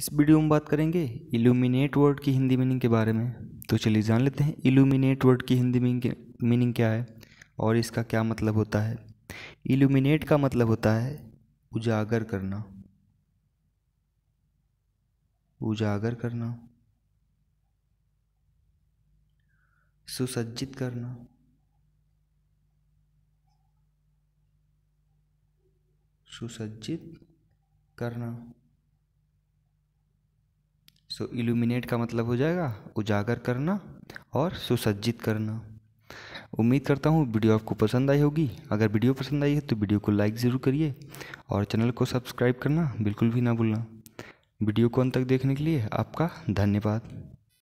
इस वीडियो में बात करेंगे इल्यूमिनेट वर्ड की हिंदी मीनिंग के बारे में तो चलिए जान लेते हैं इल्यूमिनेट वर्ड की हिंदी मीनिंग क्या है और इसका क्या मतलब होता है इल्यूमिनेट का मतलब होता है उजागर करना उजागर करना सुसज्जित करना सुसज्जित करना सो so, इल्यूमिनेट का मतलब हो जाएगा उजागर करना और सुसज्जित करना उम्मीद करता हूँ वीडियो आपको पसंद आई होगी अगर वीडियो पसंद आई है तो वीडियो को लाइक ज़रूर करिए और चैनल को सब्सक्राइब करना बिल्कुल भी ना भूलना वीडियो को अंत तक देखने के लिए आपका धन्यवाद